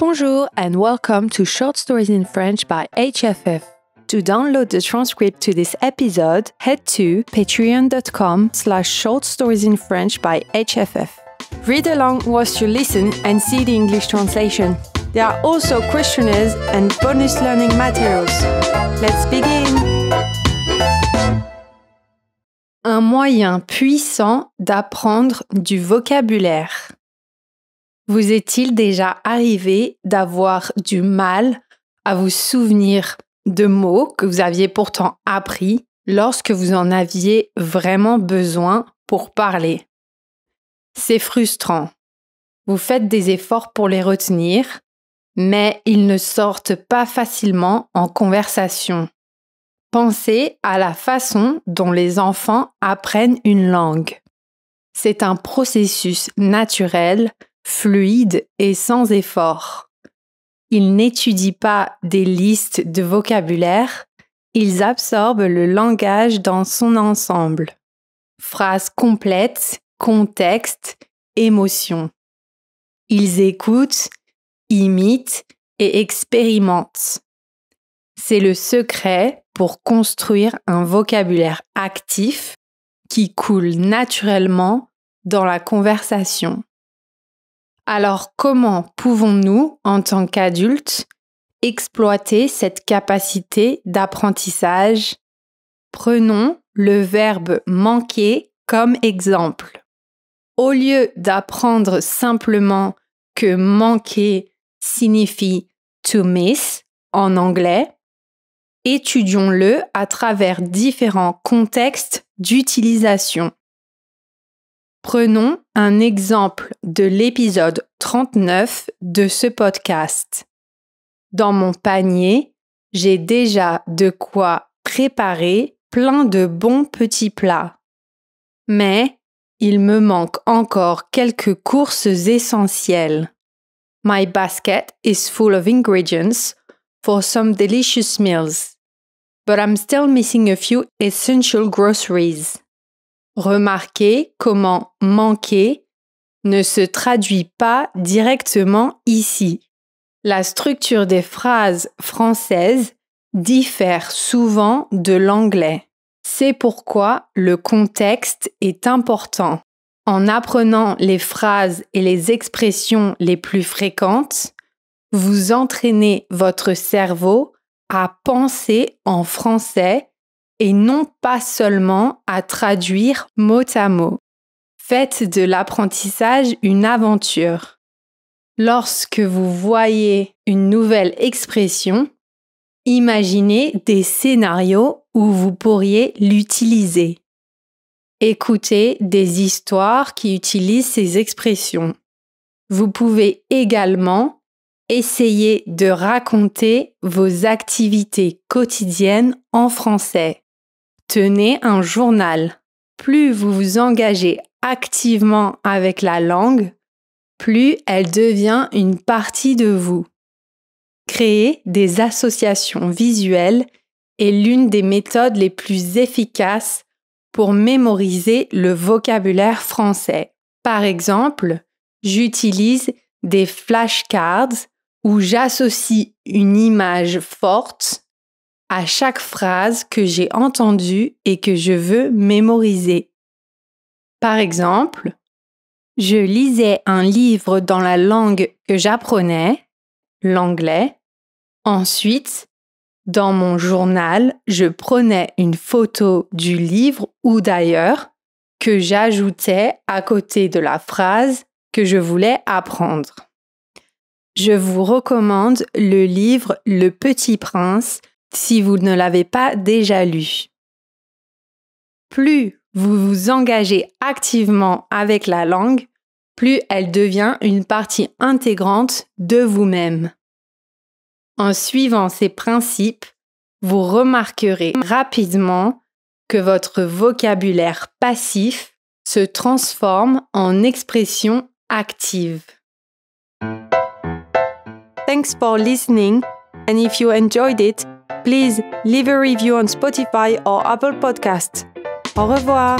Bonjour and welcome to Short Stories in French by HFF. To download the transcript to this episode, head to patreon.com slash short stories in French by HFF. Read along whilst you listen and see the English translation. There are also questionnaires and bonus learning materials. Let's begin! Un moyen puissant d'apprendre du vocabulaire. Vous est-il déjà arrivé d'avoir du mal à vous souvenir de mots que vous aviez pourtant appris lorsque vous en aviez vraiment besoin pour parler C'est frustrant. Vous faites des efforts pour les retenir, mais ils ne sortent pas facilement en conversation. Pensez à la façon dont les enfants apprennent une langue. C'est un processus naturel fluide et sans effort. Ils n'étudient pas des listes de vocabulaire, ils absorbent le langage dans son ensemble. Phrases complètes, contexte, émotion. Ils écoutent, imitent et expérimentent. C'est le secret pour construire un vocabulaire actif qui coule naturellement dans la conversation. Alors comment pouvons-nous, en tant qu'adultes, exploiter cette capacité d'apprentissage Prenons le verbe manquer comme exemple. Au lieu d'apprendre simplement que manquer signifie to miss en anglais, étudions-le à travers différents contextes d'utilisation. Prenons un exemple de l'épisode 39 de ce podcast. Dans mon panier, j'ai déjà de quoi préparer plein de bons petits plats. Mais il me manque encore quelques courses essentielles. My basket is full of ingredients for some delicious meals, but I'm still missing a few essential groceries. Remarquez comment manquer ne se traduit pas directement ici. La structure des phrases françaises diffère souvent de l'anglais. C'est pourquoi le contexte est important. En apprenant les phrases et les expressions les plus fréquentes, vous entraînez votre cerveau à penser en français et non pas seulement à traduire mot à mot. Faites de l'apprentissage une aventure. Lorsque vous voyez une nouvelle expression, imaginez des scénarios où vous pourriez l'utiliser. Écoutez des histoires qui utilisent ces expressions. Vous pouvez également essayer de raconter vos activités quotidiennes en français. Tenez un journal. Plus vous vous engagez activement avec la langue, plus elle devient une partie de vous. Créer des associations visuelles est l'une des méthodes les plus efficaces pour mémoriser le vocabulaire français. Par exemple, j'utilise des flashcards où j'associe une image forte à chaque phrase que j'ai entendue et que je veux mémoriser. Par exemple, je lisais un livre dans la langue que j'apprenais, l'anglais. Ensuite, dans mon journal, je prenais une photo du livre ou d'ailleurs que j'ajoutais à côté de la phrase que je voulais apprendre. Je vous recommande le livre Le Petit Prince si vous ne l'avez pas déjà lu. Plus vous vous engagez activement avec la langue, plus elle devient une partie intégrante de vous-même. En suivant ces principes, vous remarquerez rapidement que votre vocabulaire passif se transforme en expression active. Thanks for listening and if you enjoyed it, Please leave a review on Spotify or Apple Podcasts. Au revoir!